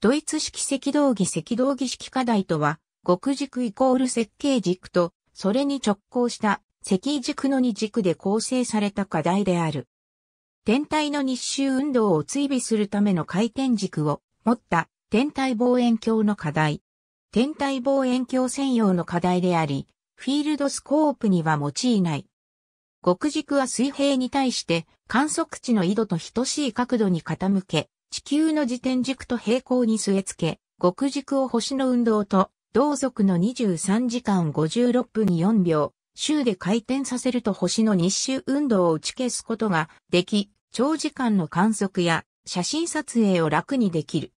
ドイツ式赤道儀赤道儀式課題とは、極軸イコール設計軸と、それに直行した赤軸の二軸で構成された課題である。天体の日周運動を追尾するための回転軸を持った天体望遠鏡の課題。天体望遠鏡専用の課題であり、フィールドスコープには用いない。極軸は水平に対して観測値の緯度と等しい角度に傾け、地球の自転軸と平行に据え付け、極軸を星の運動と、同族の23時間56分4秒、週で回転させると星の日周運動を打ち消すことができ、長時間の観測や写真撮影を楽にできる。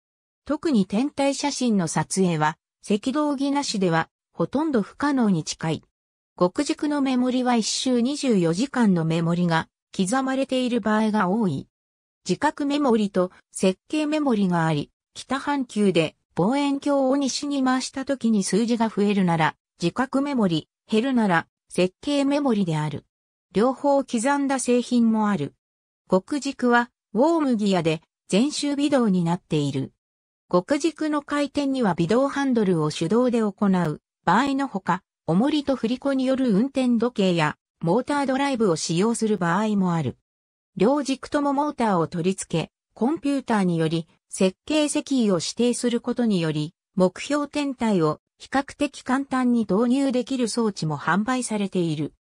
特に天体写真の撮影は、赤道儀なしでは、ほとんど不可能に近い。極軸のメモリは一周24時間のメモリが刻まれている場合が多い。自覚メモリと設計メモリがあり、北半球で望遠鏡を西に回した時に数字が増えるなら、自覚メモリ、減るなら、設計メモリである。両方刻んだ製品もある。極軸は、ウォームギアで、全周微動になっている。極軸の回転には微動ハンドルを手動で行う場合のほか、重りと振り子による運転時計やモータードライブを使用する場合もある。両軸ともモーターを取り付け、コンピューターにより設計石位を指定することにより、目標天体を比較的簡単に導入できる装置も販売されている。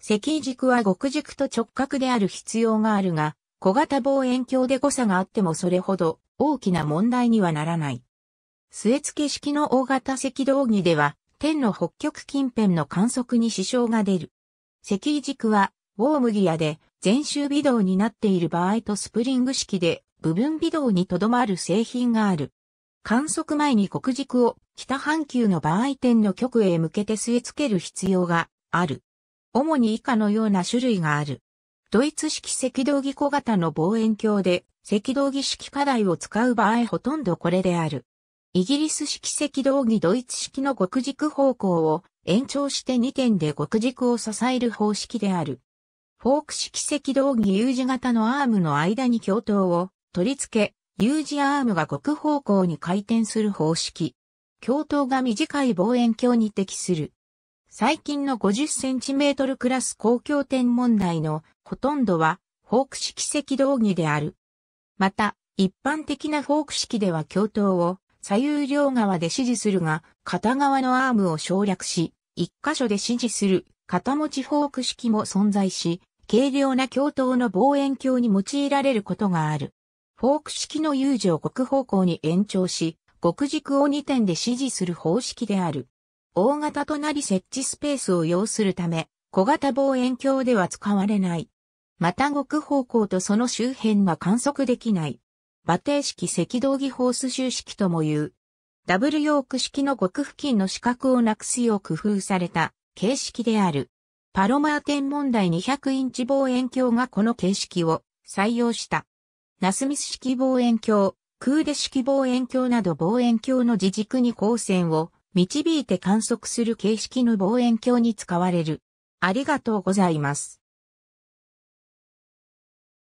石位軸は極軸と直角である必要があるが、小型望遠鏡で誤差があってもそれほど大きな問題にはならない。据付け式の大型赤道儀では、天の北極近辺の観測に支障が出る。赤位軸は、ウォームギアで、全周微動になっている場合とスプリング式で部分微動にとどまる製品がある。観測前に黒軸を北半球の場合点の極へ向けて据え付ける必要がある。主に以下のような種類がある。ドイツ式赤道儀小型の望遠鏡で赤道儀式課題を使う場合ほとんどこれである。イギリス式赤道儀ドイツ式の極軸方向を延長して2点で極軸を支える方式である。フォーク式赤道儀 U 字型のアームの間に共頭を取り付け、U 字アームが極方向に回転する方式。共頭が短い望遠鏡に適する。最近の 50cm クラス公共点問題のほとんどはフォーク式赤道儀である。また、一般的なフォーク式では共頭を左右両側で指示するが、片側のアームを省略し、一箇所で指示する片持ちフォーク式も存在し、軽量な共頭の望遠鏡に用いられることがある。フォーク式の友を極方向に延長し、極軸を2点で指示する方式である。大型となり設置スペースを要するため、小型望遠鏡では使われない。また極方向とその周辺が観測できない。馬蹄式赤道儀ホース周式とも言う。ダブルヨーク式の極付近の四角をなくすよう工夫された形式である。パロマー天文台200インチ望遠鏡がこの形式を採用した。ナスミス式望遠鏡、クーデ式望遠鏡など望遠鏡の自軸に光線を導いて観測する形式の望遠鏡に使われる。ありがとうございます。